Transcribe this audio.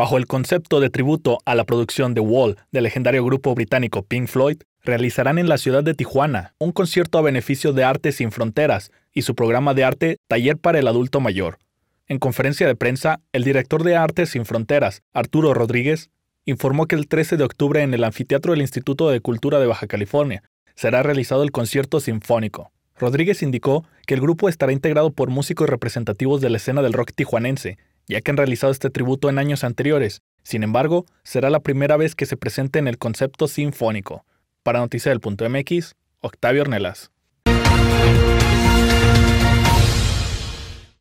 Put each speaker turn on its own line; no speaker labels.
Bajo el concepto de tributo a la producción de Wall del legendario grupo británico Pink Floyd, realizarán en la ciudad de Tijuana un concierto a beneficio de Artes Sin Fronteras y su programa de arte Taller para el Adulto Mayor. En conferencia de prensa, el director de Artes Sin Fronteras, Arturo Rodríguez, informó que el 13 de octubre en el anfiteatro del Instituto de Cultura de Baja California será realizado el concierto sinfónico. Rodríguez indicó que el grupo estará integrado por músicos representativos de la escena del rock tijuanense ya que han realizado este tributo en años anteriores. Sin embargo, será la primera vez que se presente en el concepto sinfónico. Para Noticia del Punto MX, Octavio Ornelas.